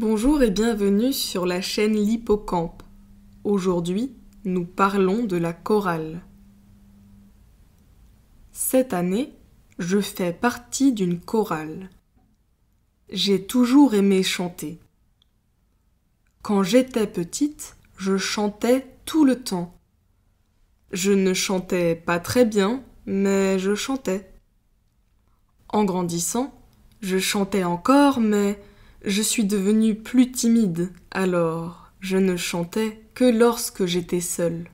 Bonjour et bienvenue sur la chaîne L'Hippocampe. Aujourd'hui, nous parlons de la chorale. Cette année, je fais partie d'une chorale. J'ai toujours aimé chanter. Quand j'étais petite, je chantais tout le temps. Je ne chantais pas très bien, mais je chantais. En grandissant, je chantais encore, mais je suis devenue plus timide, alors je ne chantais que lorsque j'étais seule.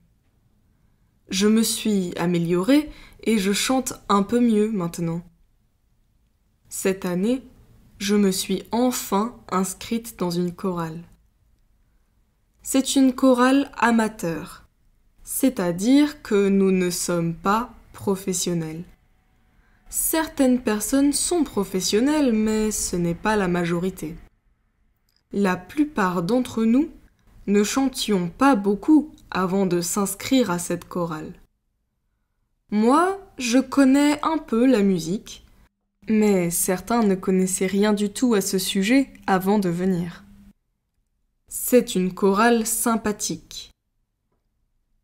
Je me suis améliorée et je chante un peu mieux maintenant. Cette année, je me suis enfin inscrite dans une chorale. C'est une chorale amateur, c'est-à-dire que nous ne sommes pas professionnels. Certaines personnes sont professionnelles, mais ce n'est pas la majorité. La plupart d'entre nous ne chantions pas beaucoup avant de s'inscrire à cette chorale. Moi, je connais un peu la musique, mais certains ne connaissaient rien du tout à ce sujet avant de venir. C'est une chorale sympathique.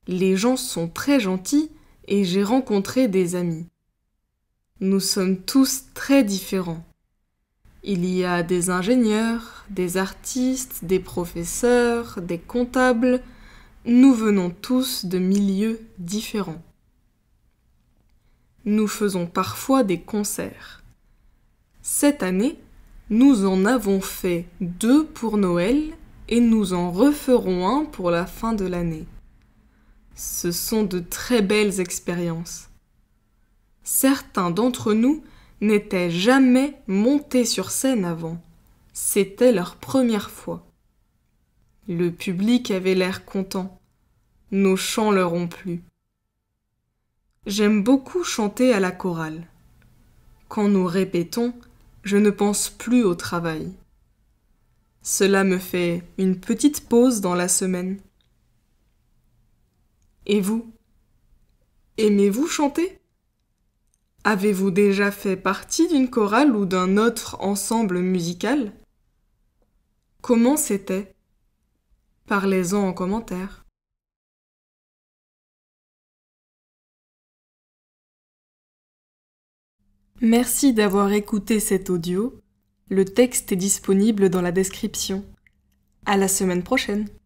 Les gens sont très gentils et j'ai rencontré des amis. Nous sommes tous très différents. Il y a des ingénieurs, des artistes, des professeurs, des comptables. Nous venons tous de milieux différents. Nous faisons parfois des concerts. Cette année, nous en avons fait deux pour Noël et nous en referons un pour la fin de l'année. Ce sont de très belles expériences. Certains d'entre nous n'étaient jamais montés sur scène avant. C'était leur première fois. Le public avait l'air content. Nos chants leur ont plu. J'aime beaucoup chanter à la chorale. Quand nous répétons, je ne pense plus au travail. Cela me fait une petite pause dans la semaine. Et vous Aimez-vous chanter Avez-vous déjà fait partie d'une chorale ou d'un autre ensemble musical Comment c'était Parlez-en en commentaire. Merci d'avoir écouté cet audio. Le texte est disponible dans la description. À la semaine prochaine.